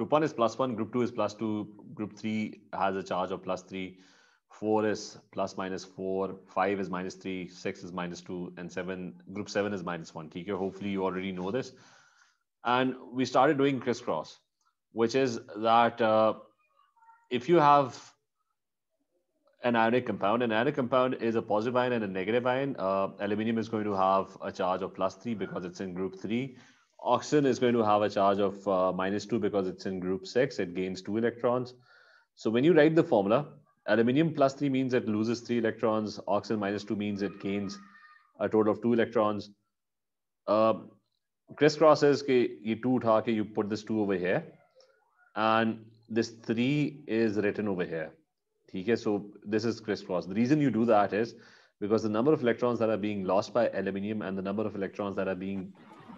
group one is plus one, group two is plus two, group three has a charge of plus three, four is plus minus four, five is minus three, six is minus two, and seven, group seven is minus one. TK, hopefully you already know this. And we started doing crisscross, which is that uh, if you have an ionic compound. An ionic compound is a positive ion and a negative ion. Uh, aluminum is going to have a charge of plus three because it's in group three. Oxygen is going to have a charge of uh, minus two because it's in group six. It gains two electrons. So when you write the formula, aluminium plus three means it loses three electrons. Oxygen minus two means it gains a total of two electrons. Uh, crisscross is two utha you put this two over here, and this three is written over here. Okay, so this is crisscross. The reason you do that is because the number of electrons that are being lost by aluminium and the number of electrons that are being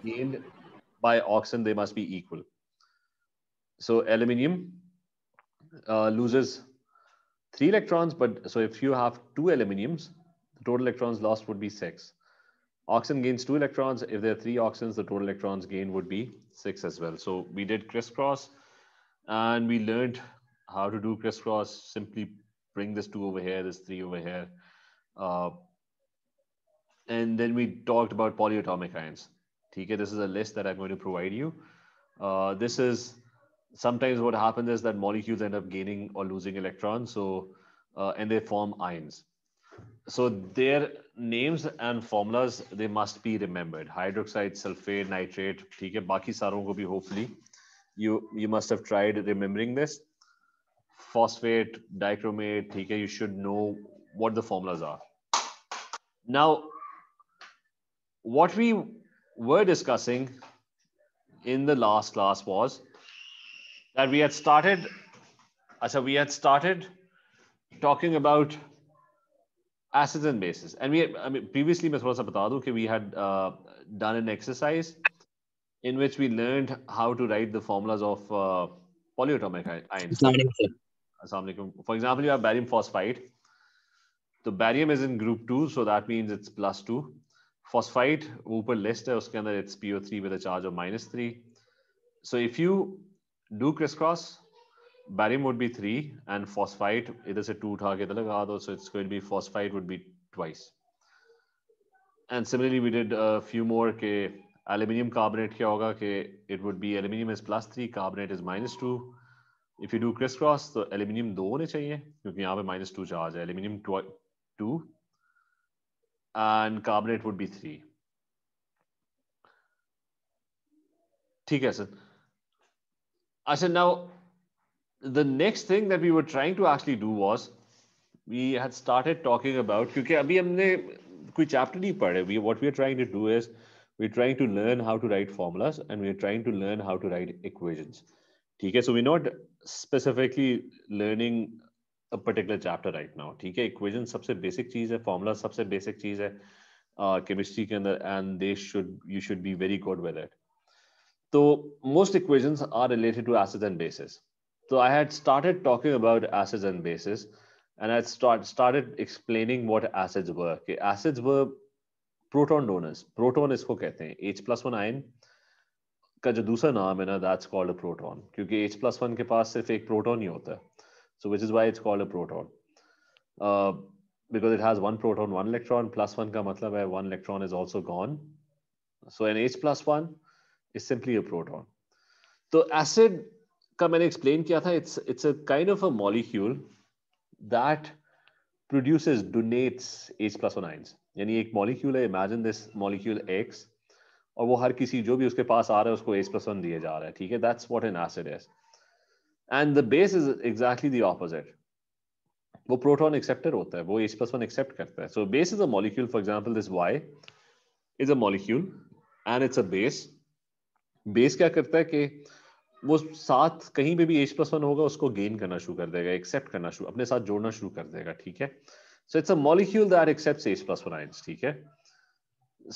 gained by oxygen, they must be equal. So aluminium uh, loses three electrons, but so if you have two aluminiums, the total electrons lost would be six. Oxygen gains two electrons. If there are three oxygens, the total electrons gained would be six as well. So we did crisscross and we learned how to do crisscross. Simply bring this two over here, this three over here. Uh, and then we talked about polyatomic ions. Okay, this is a list that I'm going to provide you. Uh, this is sometimes what happens is that molecules end up gaining or losing electrons, so uh, and they form ions. So their names and formulas they must be remembered. Hydroxide, sulfate, nitrate. Okay, baki बाकी सारों hopefully you you must have tried remembering this. Phosphate, dichromate. Okay, you should know what the formulas are. Now, what we were discussing in the last class was that we had started, so we had started talking about acids and bases. And we, had, I mean, previously, we had uh, done an exercise in which we learned how to write the formulas of uh, polyatomic ions. For example, you have barium phosphide. The barium is in group two, so that means it's plus two. Phosphite वो ऊपर list है उसके अंदर it's PO three with charge of minus three so if you do criss cross barium would be three and phosphite इधर से two उठा के इधर लगा दो so it's going be phosphite would be twice and similarly we did few more के aluminium carbonate क्या होगा कि it would be aluminium is plus three carbonate is minus to if you do criss cross तो aluminium दो होने चाहिए क्योंकि यहाँ पे माइनस टू चार्ज है aluminium two and carbonate would be 3. I said, now, the next thing that we were trying to actually do was we had started talking about, what we are trying to do is we're trying to learn how to write formulas and we're trying to learn how to write equations. So we're not specifically learning a particular chapter right now ठीक है equation सबसे basic चीज है formula सबसे basic चीज है chemistry uh, के अंदर and they should you should be very good with it तो most equations are related to acids and bases तो I had started talking about acids and bases and I start, started explaining what acids were. Okay, acids were proton donors. Proton इसको कहते हैं H plus one ion का जो दूसरा नाम है ना that's called a proton क्योंकि H plus one के पास सिर्फ एक प्रोटॉन ही होता है So which is why it's called a proton. Uh, because it has one proton, one electron, plus one ka matlab hai, one electron is also gone. So an H plus one is simply a proton. So acid ka maine explain kiya tha, it's, it's a kind of a molecule that produces, donates H plus one ions. यानी एक molecule है imagine this molecule X, और वो हर किसी जो भी उसके पास आ रहा है उसको H plus one वन दिए जा रहा है ठीक है that's what an and the base is exactly opposite वो प्रोटॉन एक्सेप्टर होता है वो एच प्लस वन एक्सेप्ट करता है so base is a molecule for example this Y is a molecule and it's a base base क्या करता है कि वो साथ कहीं पे भी एच प्लस वन होगा उसको गेन करना शुरू कर देगा एक्सेप्ट करना शुरू अपने साथ जोड़ना शुरू कर देगा ठीक है so it's a molecule that accepts H plus one ions ठीक है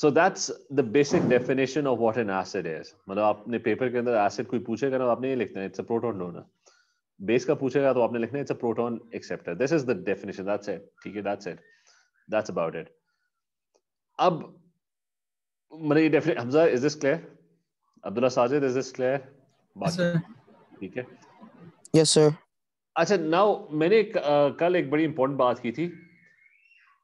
so that's the basic definition of what an acid is मतलब आपने पेपर के अंदर एसिड कोई पूछेगा ना आपने ये लिखना है it's a proton donor base का पूछेगा तो आपने लिखना है a proton acceptor this is the definition that's it ठीक है that's it that's about it अब मैंने मतलब ये definite Hamza is this clear Abdullah Sajid is this clear बाकी ठीक है यस सर अच्छा नाउ मैंने कल एक बड़ी इंपॉर्टेंट बात की थी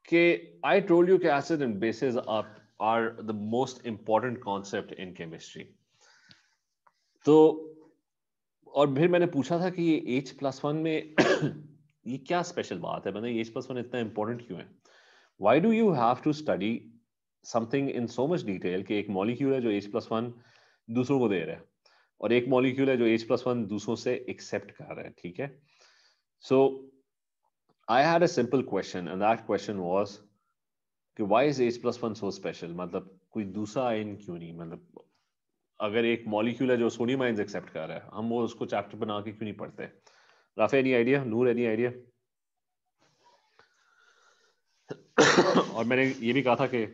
कि आई टोल्ड यू के acid and bases are are the most important concept in chemistry तो और फिर मैंने पूछा था कि ये एच प्लस वन में ये क्या स्पेशल बात है मैंने एच प्लस वन इतना इंपॉर्टेंट क्यों है why do you have to study something in so much detail कि एक मॉलिक्यूल है जो एच प्लस वन दूसरों को दे रहा है और एक मॉलिक्यूल है जो एच प्लस वन दूसरों से एक्सेप्ट कर रहा है ठीक है so I had a simple question and that question was कि why is H plus one so special मतलब कोई दूसरा आयन क्यों नहीं मतलब अगर एक मॉलिक्यूल है जो सोनी माइंस एक्सेप्ट कर रहा है हम वो उसको चैप्टर बना के क्यों नहीं पढ़ते Rafay any idea Noor any idea और मैंने ये भी कहा था कि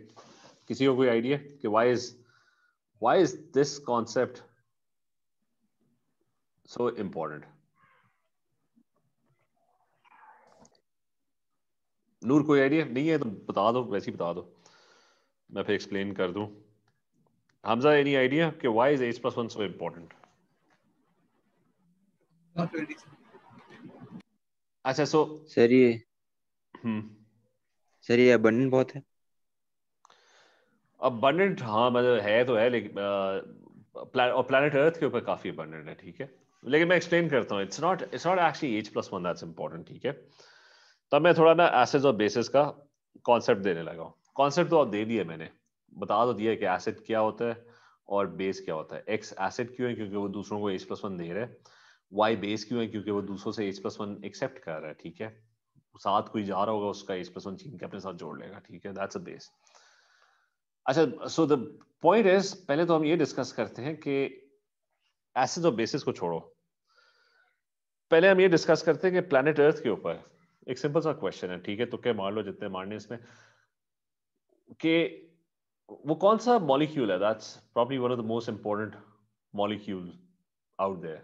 किसी को कोई आइडिया कि why is why is this concept so important Noor कोई आइडिया नहीं है तो बता दो वैसे ही बता दो मैं फिर एक्सप्लेन कर दूं Hamza, any idea? Okay, why is H plus one so important? Not really. अच्छा सो सर ये sir ये अबंडेंट hmm. बहुत है अबंडेंट हाँ मतलब है तो है लेकिन और प्लानट अर्थ के ऊपर काफी अबंडेंट है ठीक है लेकिन मैं एक्सप्लेन करता हूँ it's not it's not actually H plus one that's important ठीक है तब मैं थोड़ा ना एसेज और बेसिस का कॉन्सेप्ट देने लगा हूँ कॉन्सेप्ट तो आप दे दिए मैंने बता दो तो दिया कि एसिड क्या होता है और बेस क्या होता है एक्स एसिड क्यों है क्योंकि वो दूसरों को एच प्लस वन दे रहा है वाई बेस क्यों है क्योंकि वो दूसरों से एच प्लस वन एक्सेप्ट कर रहा है ठीक है साथ कोई जा रहा होगा उसका एच प्लस वन छीन के अपने साथ जोड़ लेगा ठीक है दैट्स अ बेस अच्छा सो द पॉइंट इज पहले तो हम ये डिस्कस करते हैं कि एसिड और बेसिस को छोड़ो पहले हम ये डिस्कस करते हैं कि प्लानट अर्थ के ऊपर एक सिंपल सा क्वेश्चन है ठीक है तो क्या मान लो जितने मारने इसमें कि वो कौन सा मॉलिक्यूल है that's probably one of the most important molecule out there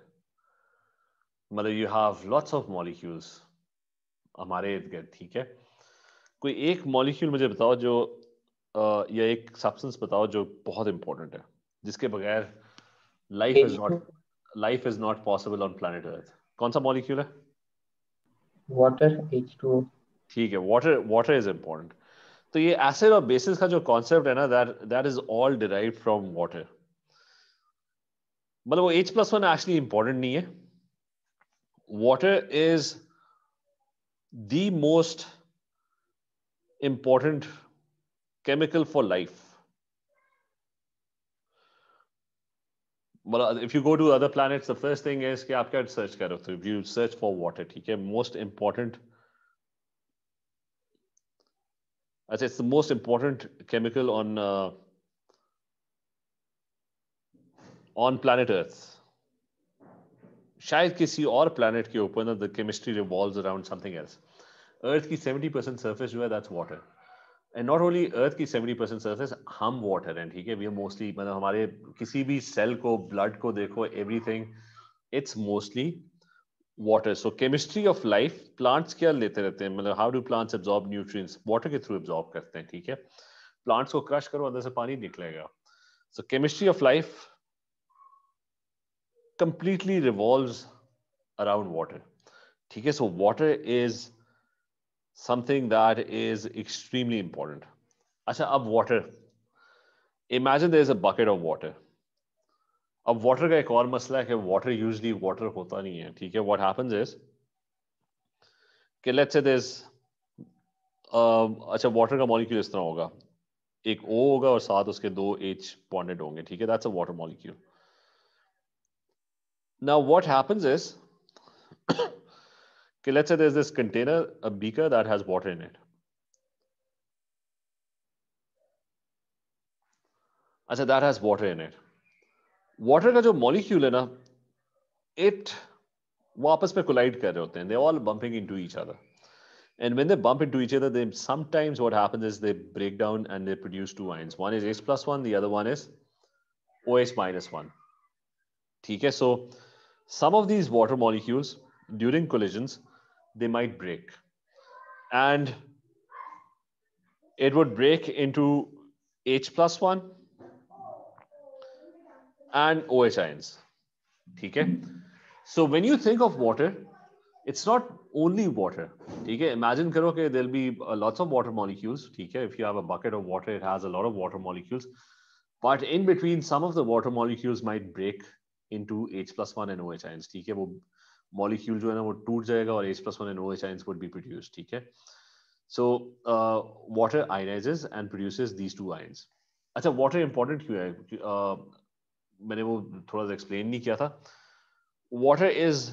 मतलब you have lots of molecules हमारे इर्द गिर्द ठीक है कोई एक मॉलिक्यूल मुझे बताओ जो आ, या एक सब्सटेंस बताओ जो बहुत इंपॉर्टेंट है जिसके बगैर life is not life is not possible on planet earth कौन सा मॉलिक्यूल है वाटर H2O ठीक है वाटर वाटर इज इंपॉर्टेंट तो ये एसिड और बेसिस का जो कॉन्सेप्ट है ना that that is all derive from water मतलब वो H plus one actually important नहीं है water is the most important chemical for life मतलब if you go to other planet the first thing is कि आप क्या सर्च कर रहे हो यू सर्च फॉर वाटर ठीक है most important As it's the most important chemical on uh, on planet Earth. शायद किसी और planet के ऊपर ना the chemistry revolves around something else. Earth की 70% surface जो है that's water. And not only Earth की 70% surface, हम water हैं ठीक है we are mostly मतलब हमारे किसी भी cell को blood को देखो everything, it's mostly water so chemistry of life plants क्या लेते रहते हैं मतलब how do plants absorb nutrients water के थ्रू एब्जॉर्ब करते हैं ठीक है प्लांट्स को क्रश करो अंदर से पानी निकलेगा so chemistry of life completely revolve around water ठीक है so water is something that is extremely important अच्छा अब water imagine there is a bucket of water अब वाटर का एक और मसला है कि वाटर यूजली वाटर होता नहीं है ठीक है व्हाट हैपेंस इज कि लेट्स से दिस अच्छा वाटर का मॉलिक्यूल इस तरह होगा एक ओ होगा और साथ उसके दो एच बॉन्डेड होंगे ठीक है that's a water molecule now what happens is कि let's say this this container a beaker that has water in it अच्छा that has water in it water का जो मॉलिक्यूल है ना इट वो आपस में कोलाइड कर रहे होते हैं they all bumping into each other And when they bump into each other, they sometimes what happens is they break down and they produce two ions. One is H plus one, the other one is OH minus one. Okay, so some of these water molecules during collisions, they might break. And it would break into H plus one and OH ions. Okay. So when you think of water, it's not only water. Okay. Imagine karo ke there'll be uh, lots of water molecules. Okay. If you have a bucket of water, it has a lot of water molecules. But in between, some of the water molecules might break into H plus one and OH ions. ठीक है वो molecule जो है ना वो टूट जाएगा और H plus one and OH ions would be produced. ठीक है So uh, water ionizes and produces these two ions. अच्छा water important क्यों है? Uh, मैंने वो थोड़ा सा एक्सप्लेन नहीं किया था water is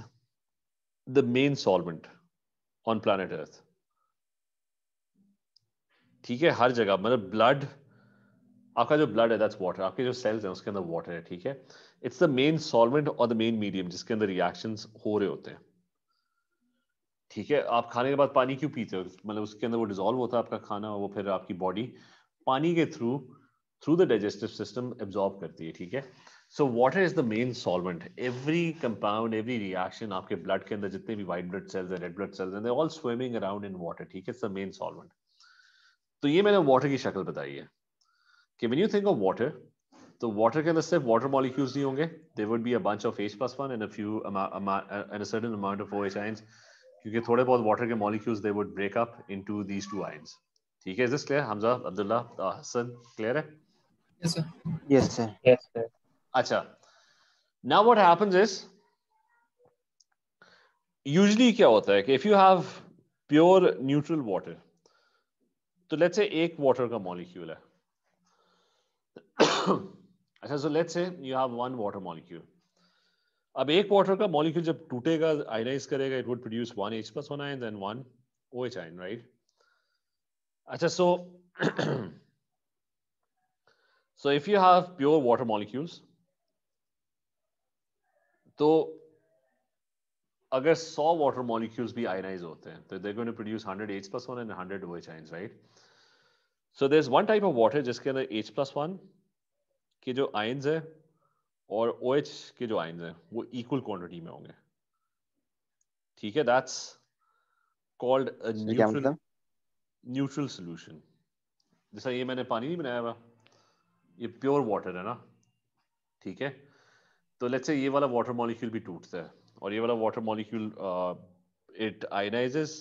the main solvent on planet earth ठीक है हर जगह मतलब ब्लड आपका जो ब्लड है दैट्स वाटर आपके जो सेल्स हैं उसके अंदर वाटर है ठीक है इट्स द मेन सॉल्वेंट और द मेन मीडियम जिसके अंदर रिएक्शन हो रहे होते हैं ठीक है आप खाने के बाद पानी क्यों पीते हो मतलब उसके अंदर वो डिजोल्व होता है आपका खाना और वो फिर आपकी बॉडी पानी के through through the digestive system absorb करती है ठीक है so water is the main solvent every compound every reaction आपके ब्लड के अंदर जितने भी white blood cells red blood cells हैं all swimming around in water ठीक है इट्स द मेन सॉल्वेंट तो ये मैंने वाटर की शक्ल बताई है कि when you think of water तो वाटर के अंदर सिर्फ वाटर मॉलिक्यूल्स नहीं होंगे they would be a bunch of H plus one and a few and a certain amount of OH ions क्योंकि थोड़े बहुत वाटर के molecules they would break up into these two ions ठीक है is this clear Hamza Abdullah Hasan clear है yes sir yes sir acha now what happens is usually kya hota hai if you have pure neutral water तो let's say एक water का molecule है अच्छा so let's say you have one water molecule अब एक water का molecule जब टूटेगा आयनाइज करेगा it would produce one H plus one ion then one O H ion right अच्छा so so if you have pure water molecules तो अगर 100 water molecules भी आयनाइज होते हैं तो there going to produce 100 H plus 1 and 100 OH right so there is one type of water जिसके अंदर H plus one के जो आयन्स है और ओ OH एच के जो आयन्स हैं वो इक्वल क्वांटिटी में होंगे ठीक है that's called neutral neutral solution जैसा ये मैंने पानी नहीं बनाया हुआ ये प्योर वाटर है ना ठीक है तो लेट्स से ये वाला वाटर मॉलिक्यूल भी टूटता है और ये वाला water molecule it ionizes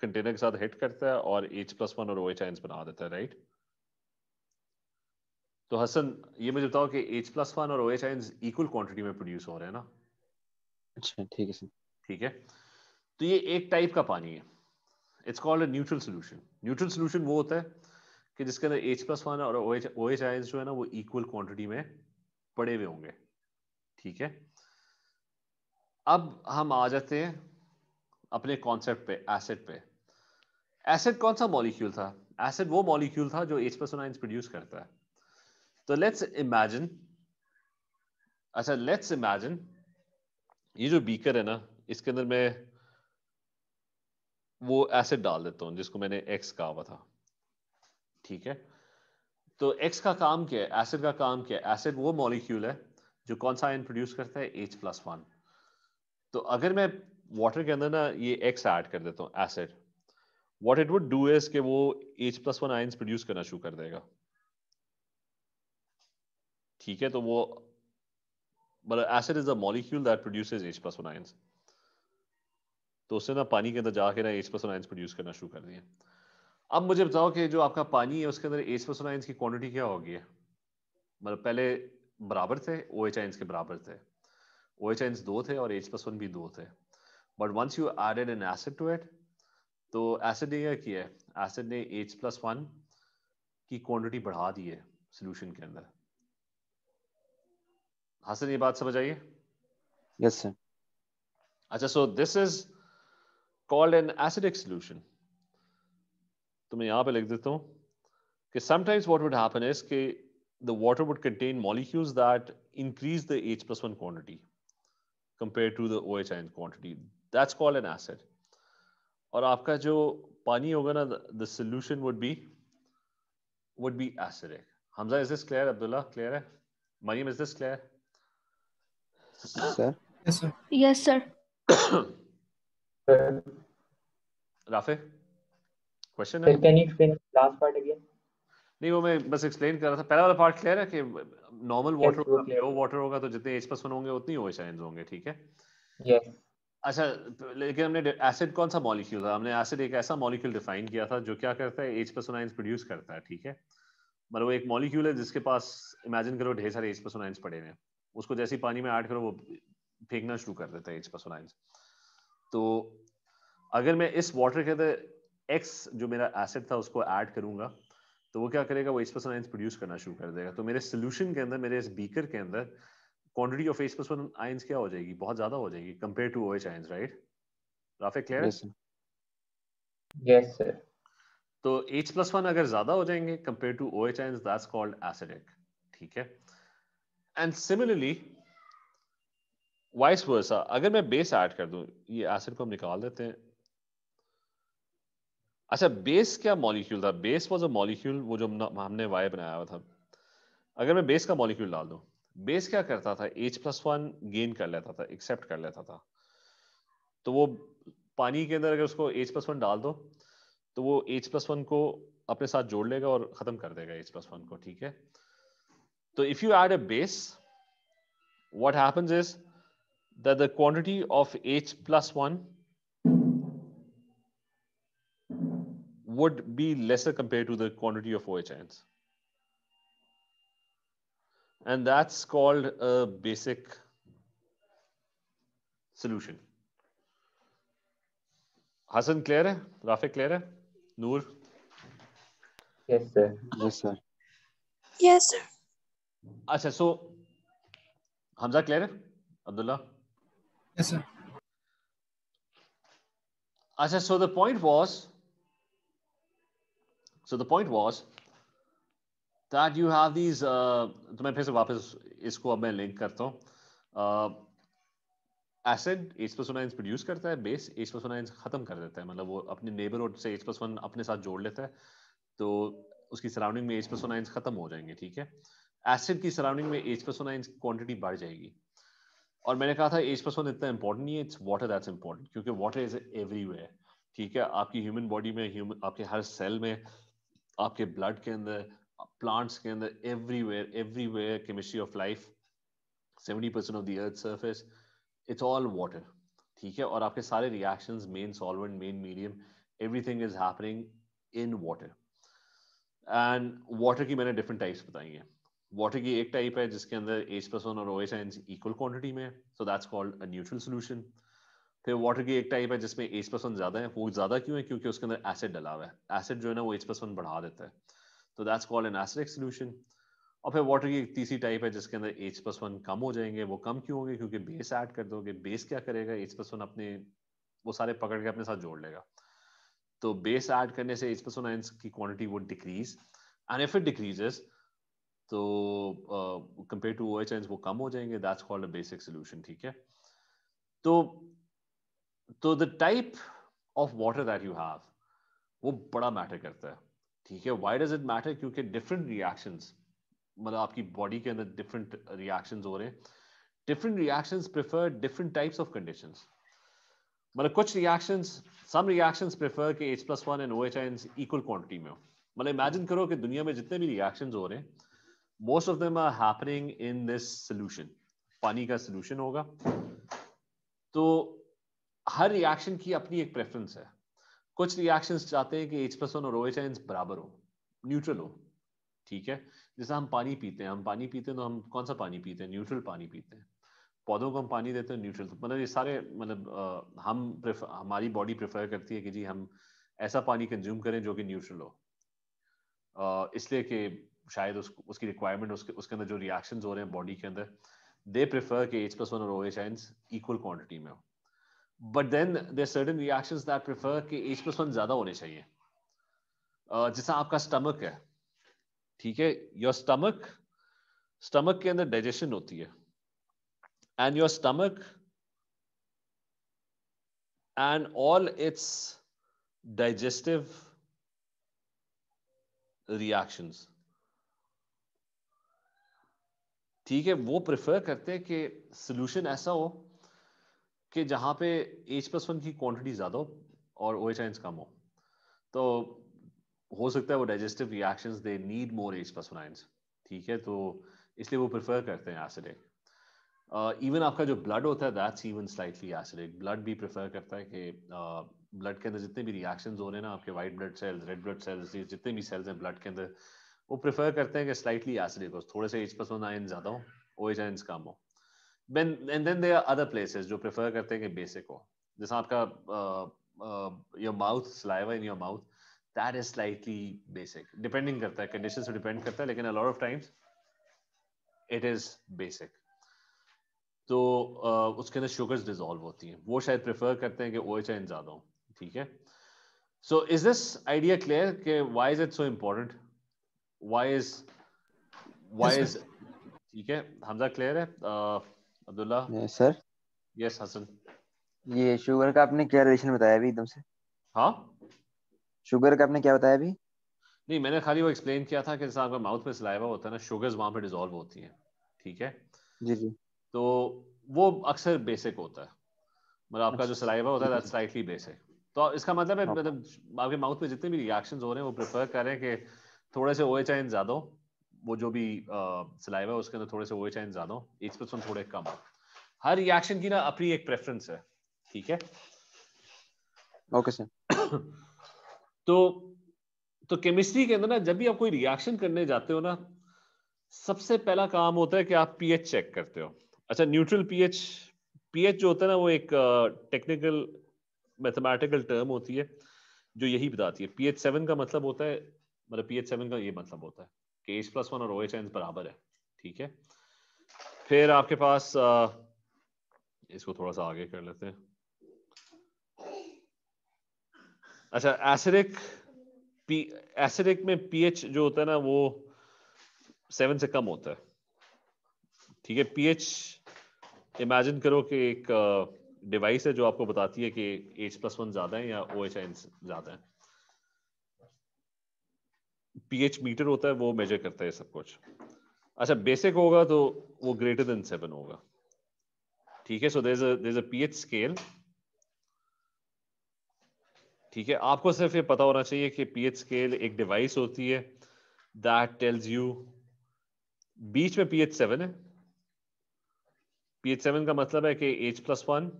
container के साथ हिट करता है और एच प्लस वन और ओ एच आइंस बना देता है राइट तो हसन ये मुझे बताओ कि एच प्लस वन और O H ions equal quantity में प्रोड्यूस हो रहे हैं ना अच्छा ठीक है सर ठीक है तो ये एक टाइप का पानी है it's called neutral solution neutral solution वो होता है कि जिसके अंदर एच प्लस वन और ओ एच आई जो है ना वो इक्वल क्वांटिटी में पड़े हुए होंगे ठीक है अब हम आ जाते हैं अपने कॉन्सेप्ट पे एसिड पे एसिड कौन सा मॉलिक्यूल था एसिड वो मॉलिक्यूल था जो H plus one ions produce करता है तो लेट्स इमेजिन अच्छा लेट्स इमेजिन ये जो बीकर है ना इसके अंदर मैं वो एसिड डाल देता हूँ जिसको मैंने एक्स कहा हुआ था ठीक है तो एक्स का काम क्या है एसिड का काम क्या है एसिड वो मॉलिक्यूल है जो कौन सा आयन प्रोड्यूस करता है एच प्लस वन तो अगर मैं वाटर के अंदर ना ये एक्स ऐड कर देता हूँ acid what it would do is के वो H plus one ion produce करना शुरू कर देगा ठीक है तो वो मतलब acid is a molecule that produce H plus one ion तो उसने ना पानी के अंदर जाके ना H plus one ion produce करना शुरू कर दिया अब मुझे बताओ कि जो आपका पानी है उसके अंदर एस एसपस आइंस की क्वांटिटी क्या होगी मतलब पहले बराबर थे ओ एच आइंस के बराबर थे ओ एच आइंस दो थे और एच प्लस वन भी दो थे but once you added an acid to it तो एसिड ने क्या किया है एसिड ने एच प्लस वन की क्वांटिटी बढ़ा दी है सोल्यूशन के अंदर हसन ये बात समझ आइए यस सर अच्छा so this is called an acidic solution तो मैं यहाँ पे लिख देता हूँ कि sometimes what would happen is के the water would contain molecules that increase the H plus one quantity compare to the O H ion quantity that's call an acid और आपका जो पानी होगा ना the solution would be would be acidic Hamza is this clear Abdullah clear है Maryam is this clear sir yes sir Rafay question है can you explain last part again नहीं वो मैं बस एक्सप्लेन कर रहा था पहला वाला पार्ट क्लियर है कि नॉर्मल वाटर होगा लो वाटर होगा तो जितने एच प्लस होंगे उतनी ओएच आयंस होंगे ठीक है यस अच्छा लेकिन हमने एसिड कौन सा मॉलिक्यूल था हमने एसिड एक ऐसा मॉलिक्यूल डिफाइन किया था जो क्या करता है एच प्लस आयंस प्रोड्यूस करता है ठीक है मतलब एक मॉलिक्यूल है जिसके पास इमेजिन करो ढेर सारे एच प्लस आयंस पड़े हैं उसको जैसे ही पानी में ऐड करो वो फेंकना शुरू कर देता है एच प्लस आयंस तो अगर मैं इस वाटर के अंदर एक्स जो मेरा एसेट था उसको ऐड करूंगा तो वो क्या करेगा वो एच प्लस वन प्रोड्यूस करना शुरू कर देगा तो मेरे सोल्यूशन के अंदर मेरे इस बीकर के अंदर quantity of H plus one क्या हो जाएगी बहुत ज्यादा हो जाएगी compare to OH ions right Rafay clear yes sir तो एच प्लस वन अगर ज्यादा हो जाएंगे compare to that's called acidic ठीक है एंड सिमिलरली वाइस वर्सा अगर मैं बेस ऐड कर दूं ये एसिड को हम निकाल देते हैं अच्छा बेस क्या मॉलिक्यूल था बेस वॉज अ मॉलिक्यूल वो जो हमने वाई बनाया हुआ था अगर मैं बेस का मॉलिक्यूल डाल दूं बेस क्या करता था एच प्लस वन गेन कर लेता था एक्सेप्ट कर लेता था तो वो पानी के अंदर अगर उसको एच प्लस वन डाल दो तो वो एच प्लस वन को अपने साथ जोड़ लेगा और खत्म कर देगा एच प्लस वन को ठीक है तो if you add a base what happens is the quantity of H plus one would be lesser compared to the quantity of OH ions. And that's called a basic solution. Hassan, clear? Rafiq, clear? Noor? Yes, sir. Yes, sir. Yes, sir. Acha, so Hamza, clear? Abdullah? Yes, sir. Acha, so the point was So the point was that you have these, uh, तो मैं फिर से वापस इसको अब मैं link करता हूँ acid H plus one produce करता है बेस एच प्लस वन खत्म कर देता है मतलब वो अपने नेबरहुड से एच प्लस वन अपने साथ जोड़ लेता है तो उसकी सराउंडिंग में एच प्लस वन खत्म हो जाएंगे ठीक है एसिड की सराउंडिंग में एच प्लस वन क्वान्टिटी बढ़ जाएगी और मैंने कहा था एच प्लस वन इतना इंपॉर्टेंट नहीं है इट्स वाटर दैट्स इंपॉर्टेंट क्योंकि वाटर इज एवरीवेयर ठीक है आपकी ह्यूमन बॉडी में आपके हर सेल में आपके ब्लड के अंदर प्लांट्स के अंदर everywhere everywhere chemistry of life seventy percent of the earth surface it's all water ठीक है और आपके सारे reactions main solvent main medium everything is happening in water and water की मैंने डिफरेंट टाइप्स बताई हैं वाटर की एक टाइप है जिसके अंदर एच प्लस वन और ओ एच इक्वल क्वांटिटी में so that's called a neutral solution फिर वाटर की एक टाइप है जिसमें एच प्लस वन ज्यादा है वो ज्यादा क्यों है क्योंकि उसके अंदर एसिड डला हुआ है एसिड जो है ना वो एच प्लस वन बढ़ा देता है तो that's called an acidic solution और फिर वाटर की एक तीसरी टाइप है जिसके अंदर एच प्लस वन कम हो जाएंगे वो कम क्यों होंगे क्योंकि बेस ऐड कर दोगे बेस क्या करेगा एच प्लस वन अपने वो सारे पकड़ के अपने साथ जोड़ लेगा तो बेस ऐड करने से एच प्लस वन आयंस की क्वांटिटी वो decrease and if it decreases तो compare to O H ions वो कम हो जाएंगे that's called a basic solution ठीक है तो तो the type of water that you have वो बड़ा मैटर करता है ठीक है वाई डज इट मैटर क्योंकि डिफरेंट रिएक्शंस मतलब आपकी बॉडी के अंदर डिफरेंट रिएक्शंस हो रहे हैं different reactions prefer different types of conditions मतलब कुछ रिएक्शंस सम रिएक्शंस प्रेफर के H plus one and O H ion equal quantity में हो मतलब इमेजिन करो कि दुनिया में जितने भी रिएक्शन हो रहे हैं most of them are happening in this solution पानी का सोल्यूशन होगा तो हर रिएक्शन की अपनी एक प्रेफरेंस है कुछ रिएक्शंस चाहते हैं कि एच प्लस वन और ओ एच आइंस बराबर हो न्यूट्रल हो ठीक है जैसे हम पानी पीते हैं हम पानी पीते हैं तो हम कौन सा पानी पीते हैं न्यूट्रल पानी पीते हैं पौधों को हम पानी देते हैं न्यूट्रल तो मतलब ये सारे मतलब हम हमारी बॉडी प्रेफर करती है कि जी हम ऐसा पानी कंज्यूम करें जो कि न्यूट्रल हो इसलिए कि शायद उस, उसकी रिक्वायरमेंट उसके उसके अंदर जो रिएक्शंस हो रहे हैं बॉडी के अंदर दे प्रेफर के एच प्लस वन और O H ions equal quantity में हो but then there certain reactions that prefer कि एच प्लस वन ज्यादा होने चाहिए uh, जैसा आपका स्टमक है ठीक है योर स्टमक स्टमक के अंदर डाइजेशन होती है and your stomach and all its digestive reactions ठीक है वो प्रेफर करते हैं कि सोल्यूशन ऐसा हो कि जहाँ पे एच प्लस वन की क्वांटिटी ज़्यादा हो और ओ एच कम हो तो हो सकता है वो digestive reaction they need more H plus one ions ठीक है तो इसलिए वो प्रेफर करते हैं एसिडिक इवन uh, आपका जो ब्लड होता है that's even slightly acidic blood भी प्रेफर करता है कि ब्लड uh, के अंदर जितने भी रिएक्शन हो रहे हैं ना आपके white blood cells red blood cells जितने भी सेल्स हैं ब्लड के अंदर वो प्रेफर करते हैं कि स्लाइटली एसिडिक हो थोड़े से एच प्लस वन आयन ज़्यादा हो ओ एच आइंस कम हो when and then there are other places जो prefer करते हैं कि basic हो जैसा आपका uh, uh, your mouth saliva in your mouth that is slightly basic depending करता है conditions पे depend करता है लेकिन a lot of times it is basic तो uh, उसके अंदर शुगर्स डिजॉल्व होती हैं वो शायद प्रेफर करते हैं कि ओ एच आइन ज़्यादा हो ठीक है so is this idea clear कि why is it so important why is why is ठीक है हमजा क्लियर है uh, Abdullah sir yes Hassan ये शुगर का आपने क्या रिलेशन बताया अभी एकदम से हाँ शुगर का आपने क्या बताया अभी नहीं मैंने खाली वो एक्सप्लेन किया था कि जैसे आपका माउथ में सलाइवा होता है ना शुगर्स वहाँ पे डिजोल्व होती हैं ठीक है जी जी तो वो अक्सर बेसिक होता है मतलब आपका जो सलाइवा अच्छा। होता है स्लाइटली बेसिक तो इसका मतलब है हाँ। मतलब आपके माउथ में जितने भी रिएक्शन हो रहे हैं वो प्रेफर करें कि थोड़े से ओ एच ज़्यादा हो वो जो भी सलाइवा है उसके अंदर थोड़े से ओ एच आइन ज्यादा हो थोड़े कम हर रिएक्शन की ना अपनी एक प्रेफरेंस है ठीक है ओके सर तो तो केमिस्ट्री के अंदर ना जब भी आप कोई रिएक्शन करने जाते हो ना सबसे पहला काम होता है कि आप पीएच चेक करते हो अच्छा न्यूट्रल पीएच पीएच जो होता है ना वो एक टेक्निकल मैथमेटिकल टर्म होती है जो यही बताती है पीएच सेवन का मतलब होता है मतलब पीएच सेवन का ये मतलब होता है एच प्लस वन और ओ एच एन बराबर है ठीक है फिर आपके पास आ, इसको थोड़ा सा आगे कर लेते हैं अच्छा एसिडिक पी एसिडिक में पीएच जो होता है ना वो सेवन से कम होता है ठीक है पीएच इमेजिन करो कि एक डिवाइस है जो आपको बताती है कि एच प्लस वन ज्यादा है या ओ एच एन ज्यादा है पीएच मीटर होता है वो मेजर करता है सब कुछ अच्छा बेसिक होगा तो वो ग्रेटर देन सेवन होगा ठीक है so there P pH scale ठीक है आपको सिर्फ ये पता होना चाहिए कि पीएच स्केल एक डिवाइस होती है दैट टेल्स यू बीच में पीएच सेवन है पीएच सेवन का मतलब है कि एच प्लस वन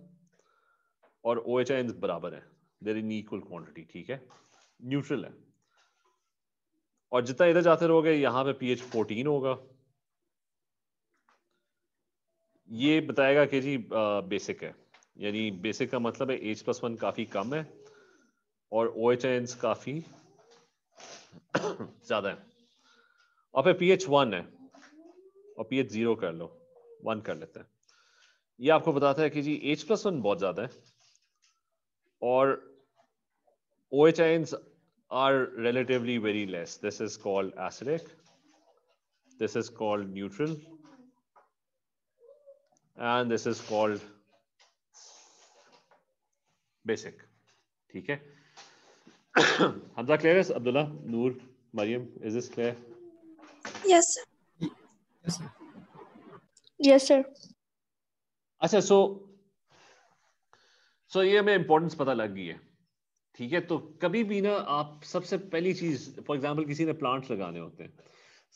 और ओ एच आई बराबर है देर इन इक्वल क्वांटिटी ठीक है न्यूट्रल है और जितना इधर जाते रहोगे यहां पे पीएच 14 होगा ये बताएगा कि जी बेसिक है यानी बेसिक का मतलब है एच प्लस वन काफी कम है और ओ एच एन काफी ज्यादा है और फिर पीएच वन है और पीएच जीरो कर लो वन कर लेते हैं ये आपको बताता है कि जी एच प्लस वन बहुत ज्यादा है और O H ions are relatively very less. This is called acidic. This is called neutral. And this is called basic. ठीक है Hamza, clear is Abdullah, Noor, Mariam, is this clear? Yes, sir. Yes, sir. Yes, sir. अच्छा so, so ये हमें importance पता लग गई है ठीक है तो कभी भी ना आप सबसे पहली चीज फॉर एग्जाम्पल किसी ने प्लांट्स लगाने होते हैं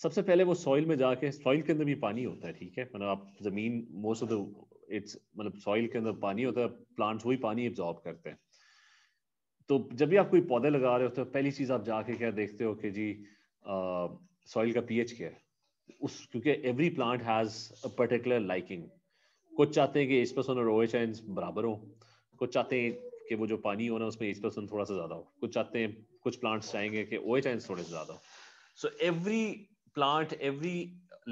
सबसे पहले वो सॉइल में जाके सॉइल के अंदर भी पानी होता है ठीक है मतलब आप जमीन मोस्ट ऑफ द इट्स मतलब सॉइल के अंदर पानी होता है प्लांट्स वही पानी एब्जॉर्ब करते हैं तो जब भी आप कोई पौधे लगा रहे होते हो पहली चीज आप जाके क्या देखते हो कि जी सॉइल का पीएच क्या है उस क्योंकि every plant has a particular liking कुछ चाहते हैं कि इस पर और ओ एच बराबर हो कुछ चाहते हैं कि वो जो पानी हो ना उसमें एच परसेंट थोड़ा सा ज्यादा हो कुछ चाहते हैं कुछ प्लांट्स चाहेंगे कि ओ एच थोड़े से ज्यादा हो so every plant every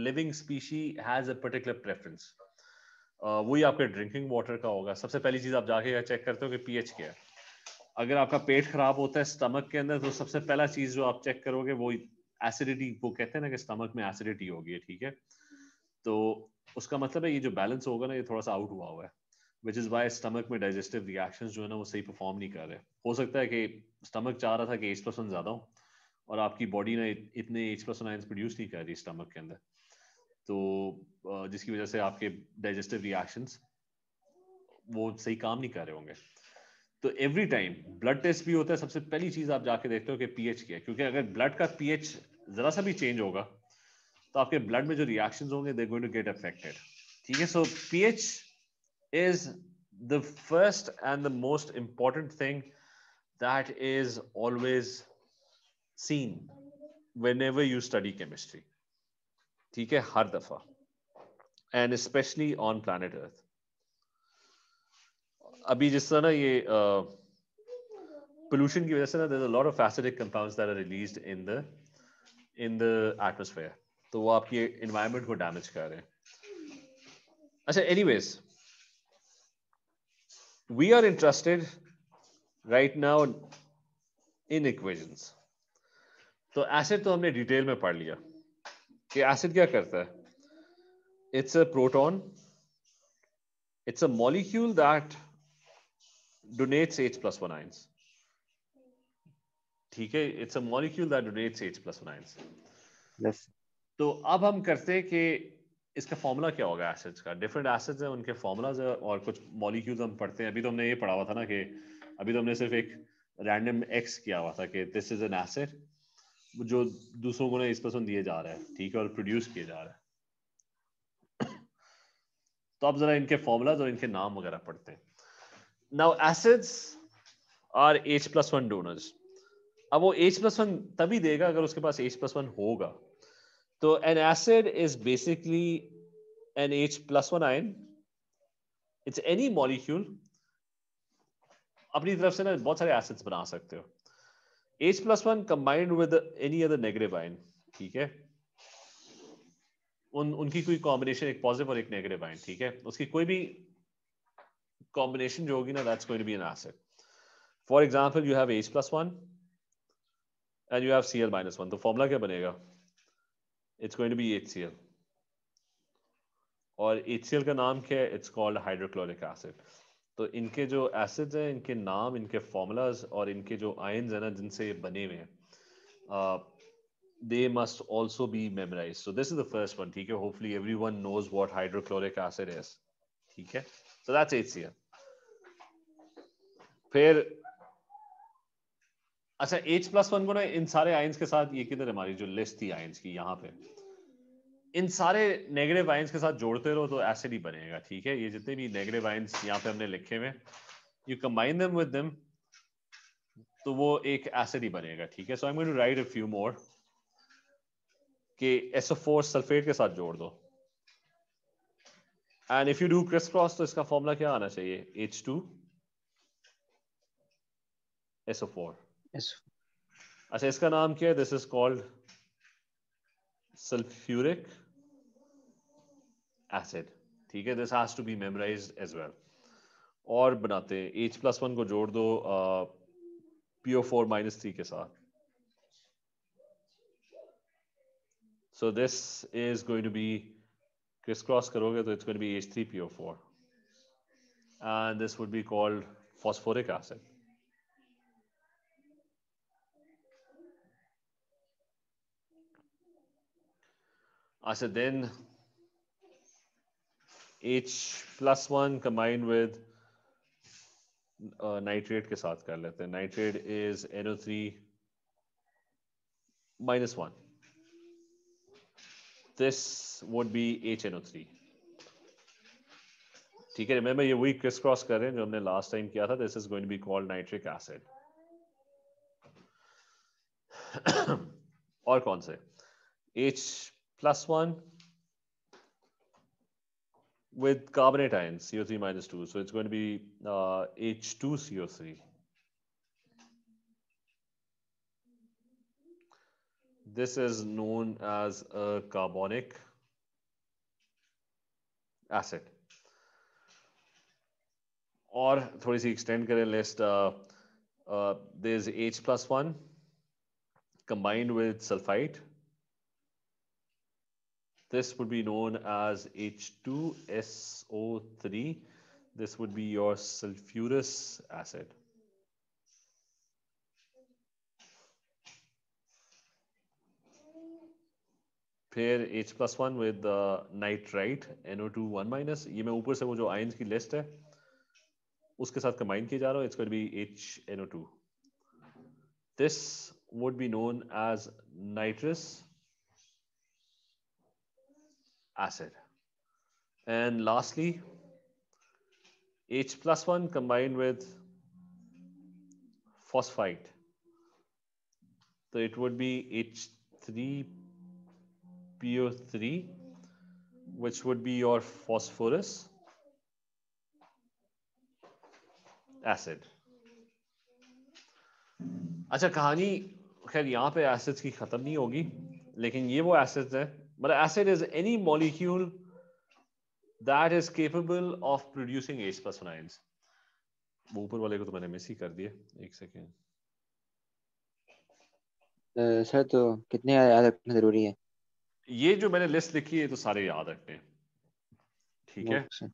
living species has a particular preference वही आपके ड्रिंकिंग वाटर का होगा सबसे पहली चीज आप जाके चेक करते हो कि पीएच क्या है अगर आपका पेट खराब होता है स्टमक के अंदर तो सबसे पहला चीज जो आप चेक करोगे वो एसिडिटी वो कहते हैं ना कि स्टमक में एसिडिटी होगी ठीक है तो उसका मतलब है ये जो बैलेंस होगा ना ये थोड़ा सा आउट हुआ हुआ है विच इज़ वाई स्टमक में डाइजेस्टिव रिएक्शन जो है ना वो सही परफॉर्म नहीं कर रहे हो सकता है कि स्टमक चाह रहा था कि एच प्लस ज़्यादा हो और आपकी बॉडी ना इतने एच प्लस वन प्रोड्यूस नहीं कर रही स्टमक के अंदर तो जिसकी वजह से आपके डाइजेस्टिव रिएक्शंस वो सही काम नहीं कर रहे होंगे तो एवरी टाइम ब्लड टेस्ट भी होता है सबसे पहली चीज़ आप जाके देखते हो कि पीएच क्या है क्योंकि अगर ब्लड का पीएच ज़रा सा भी चेंज होगा तो आपके ब्लड में जो रिएक्शंस होंगे they going to get affected ठीक है so pH is the first and the most important thing that is always seen whenever you study chemistry. And especially on planet Earth. Pollution, there's a lot of acidic compounds that are released in the in the atmosphere. So, you're damaging your environment. Anyways, we are interested right now in equations तो acid तो हमने detail में पढ़ लिया कि acid क्या करता है it's a proton it's a molecule that donates H plus one ions ठीक है it's a molecule that donates H plus one ions तो अब हम करते कि इसका फॉर्मूला क्या होगा एसिड्स का डिफरेंट एसिड्स हैं उनके फॉर्मूलाज है और कुछ मॉलिक्यूल्स हम पढ़ते हैं अभी तो हमने ये पढ़ा हुआ था ना कि अभी तो हमने सिर्फ एक रैंडम एक्स किया हुआ था कि दिस इज एन एसिड जो दूसरों को ना इस पसंद दिए जा रहे हैं ठीक है और प्रोड्यूस किए जा रहे हैं तो आप जरा इनके फॉर्मूलाज और इनके नाम वगैरह पढ़ते हैं now acids are H plus one donors अब वो एच प्लस वन तभी देगा अगर उसके पास एच प्लस वन होगा तो an acid is basically an H plus one ion it's any molecule अपनी तरफ से ना बहुत सारे एसिड्स बना सकते हो H plus one combined with any other negative ion ठीक है उन उनकी कोई कॉम्बिनेशन एक पॉजिटिव और एक नेगेटिव आयन ठीक है उसकी कोई भी कॉम्बिनेशन जो होगी ना that's going to be an acid for example you have H plus one and you have C L minus one तो फॉर्मूला क्या बनेगा it's going to be H C L और एच सी एल का नाम क्या है it's called hydrochloric acid तो इनके जो एसिड्स हैं इनके नाम इनके फॉर्मूलाज और इनके जो आयन्स हैं ना जिनसे ये बने हुए हैं they must also be memorise so this is the first one ठीक है hopefully every one knows what hydrochloric acid is ठीक है so that's H C L फिर अच्छा एच प्लस वन को ना इन सारे आयंस के साथ ये किधर हमारी जो लिस्ट थी आयंस की यहाँ पे इन सारे नेगेटिव आयंस के साथ जोड़ते रहो तो एसिड ही बनेगा ठीक है ये जितने भी नेगेटिव आयंस यहाँ पे हमने लिखे हुए you combine them with them तो वो एक एसिड ही बनेगा ठीक है so I am going to write a few more कि एसओ सल्फेट के साथ जोड़ दो and if you do criss cross तो इसका फॉर्मूला क्या आना चाहिए एच टू एसओ फोर अच्छा इसका नाम क्या है this is called sulphuric acid ठीक है this has to be memorise as well और बनाते हैं एच प्लस वन को जोड़ दो पीओ फोर माइनस थ्री के साथ so this is going to be criss cross करोगे तो it's going to be H three P O four and this would be called phosphoric acid I then H plus one combined with uh, nitrate ke saath kar lete. Nitrate is NO3 minus one. This would be HNO3. ठीक है remember ये वही crisscross कर रहे हैं जो हमने last time किया था this is going to be called nitric acid. और कौन से H plus 1 with carbonate ions, CO3 minus 2. So it's going to be uh, H2CO3. This is known as a carbonic acid. Or, थोड़ी सी extend करें list, देर uh, uh, H plus one combined with sulfite. This would be known as H2SO3. This would be your sulfurous acid. फिर H plus one with nitrite NO2 two one minus ये मैं ऊपर से वो जो ions की list है उसके साथ कंबाइन किया जा रहा हूँ it's be H NO two this would be known as nitrous acid. And lastly, H plus 1 combined with phosphite. So it would be H3PO3, which would be your phosphorus acid. अच्छा कहानी खैर यहाँ पे acids की ख़त्म नहीं होगी लेकिन ये वो एसिड्स हैं But acid is any molecule that is capable of producing H plus ions. वो ऊपर वाले को तो मैंने मिस ही कर दिया एक सेकेंड सर तो कितने याद रखना जरूरी है ये जो मैंने लिस्ट लिखी है तो सारे याद रखने ठीक है अच्छा।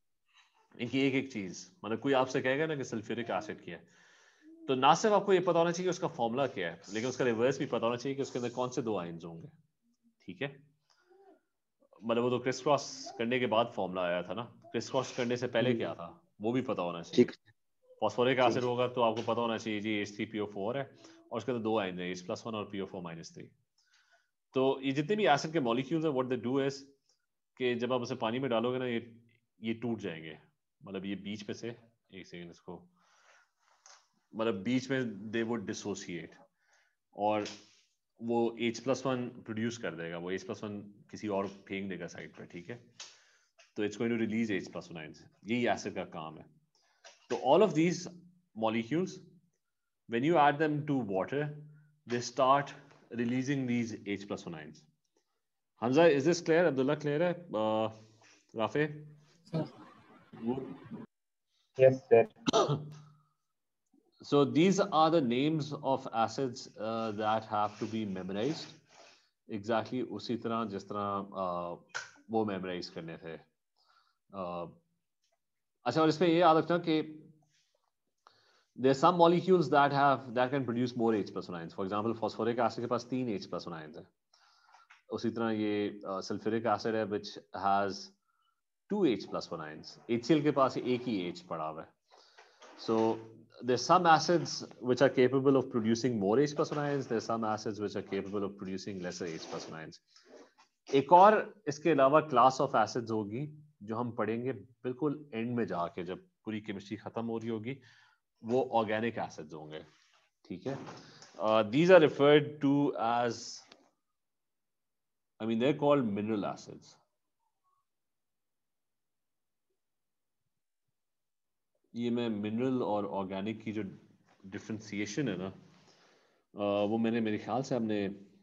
इनकी एक एक चीज मतलब कोई आपसे कहेगा ना कि सल्फ्यूरिक एसिड क्या है तो ना सिर्फ आपको ये पता होना चाहिए उसका फॉर्मूला क्या है लेकिन उसका रिवर्स भी पता होना चाहिए कि उसके अंदर कौन से दो आइन्स होंगे ठीक है मतलब वो तो क्रिस क्रॉस करने के बाद फॉर्मूला आया था ना क्रिस क्रॉस करने से पहले क्या था वो भी पता होना चाहिए फॉस्फोरिक एसिड होगा तो आपको पता होना चाहिए जी H three P O four है और उसके तो दो आयन है एच प्लस वन और P O four minus three तो ये जितने भी एसिड के मॉलिक्यूल्स हैं व्हाट दे डू इज कि जब आप उसे पानी में डालोगे ना ये ये टूट जाएंगे मतलब ये बीच में से एक सेकेंड इसको मतलब बीच में दे वुड डिसोसिएट और वो एच प्लस वन प्रोड्यूस कर देगा वो एच प्लस वन किसी और फेंक देगा साइड पर ठीक है तो it's going to release H plus one ions यही एसिड का काम है तो all of these molecules when you add them to water they start releasing these H plus one ions Hamza is this clear Abdullah clear है Rafay uh, So these are the names of acids uh, that have to be memorized. Exactly usi tarah jis tarah wo memorize karne the Uh, acha aur isme ye yaad rakhna ki there are some molecules that have that can produce more H plus ions. For example, phosphoric acid ke paas तीन H plus ions hai usi tarah ye uh, sulfuric acid hai which has two H plus ions. HCl ke paas ek hi H pada hua hai So there's some acids which are capable of producing more H plus ions. There's some acids which are capable of producing lesser H plus ions. एक और इसके अलावा class of acids होगी जो हम पढ़ेंगे बिल्कुल and में जाके जब पूरी केमिस्ट्री खत्म हो रही होगी वो ऑर्गेनिक एसिड्स होंगे ठीक है these are referred to as I mean they're called mineral acids ये मैं मिनरल और ऑर्गेनिक की जो डिफ्रेंसीशन है ना वो मैंने मेरे ख्याल से हमने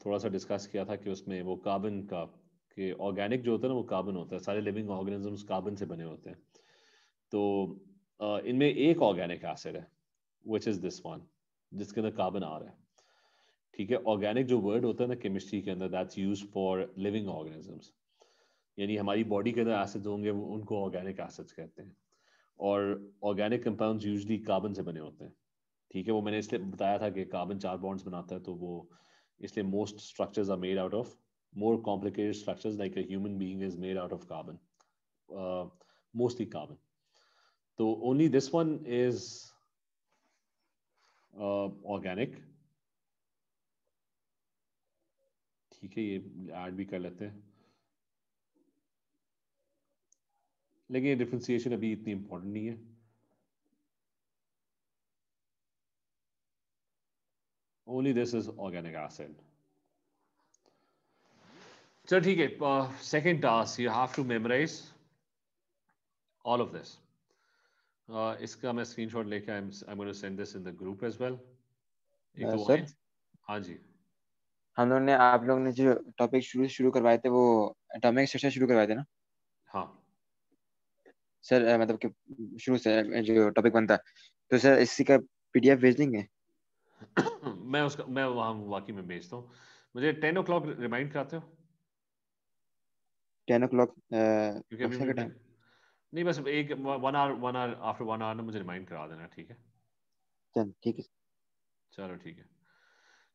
थोड़ा सा डिस्कस किया था कि उसमें वो कार्बन का कि ऑर्गेनिक जो होता है ना वो कार्बन होता है सारे लिविंग ऑर्गेनिजम्स कार्बन से बने होते हैं तो इनमें एक ऑर्गेनिक एसिड है विच इज़ दिस वन जिसके अंदर कार्बन आ रहा है ठीक है ऑर्गेनिक जो वर्ड होता है ना केमिस्ट्री के अंदर that's use for living organisms यानी हमारी बॉडी के अंदर एसिड्स होंगे उनको ऑर्गेनिक एसिड्स कहते हैं और ऑर्गेनिक कंपाउंड्स यूजली कार्बन से बने होते हैं ठीक है वो मैंने इसलिए बताया था कि कार्बन चार बॉन्ड्स बनाता है तो वो इसलिए most structures are made out of more complicated structures like a human being is made out of carbon mostly carbon तो only this one is organic ठीक है ये ऐड भी कर लेते हैं लेकिन ये डिफ्रेंसीशन अभी इतनी इंपॉर्टेंट नहीं है only this is organic acid चलो ठीक है second task you have to memorise all of this इसका मैं स्क्रीन शॉट लेके आई आई मोन send this in the group as well हाँ जी हम लोग ने आप लोग ने जो टॉपिक शुरू शुरू करवाए थे वो एटॉमिक स्ट्रक्चर शुरू करवाए थे ना हाँ सर मतलब कि शुरू से जो टॉपिक बनता है तो सर इसी का पीडीएफ भेज देंगे मैं उसका मैं वहां वाकई में भेजता हूँ मुझे टेन ओ क्लॉक रिमाइंड कराते हो टेन ओ क्लॉक नहीं बस एक one hour one hour after one hour ना मुझे रिमाइंड करा देना ठीक है चल ठीक है चलो ठीक है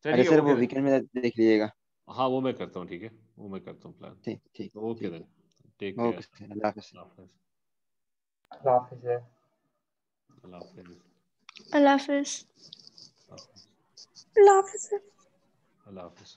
चलिए सर वो वीकेंड में देख लीजिएगा हाँ वो मैं करता हूँ ठीक है वो मैं करता हूँ प्लान ठीक ठीक ओके देन टेक केयर अल्लाह हाफिज़ love love Allah Hafiz. Allah Hafiz. Allah Hafiz. Allah Hafiz. Allah Hafiz.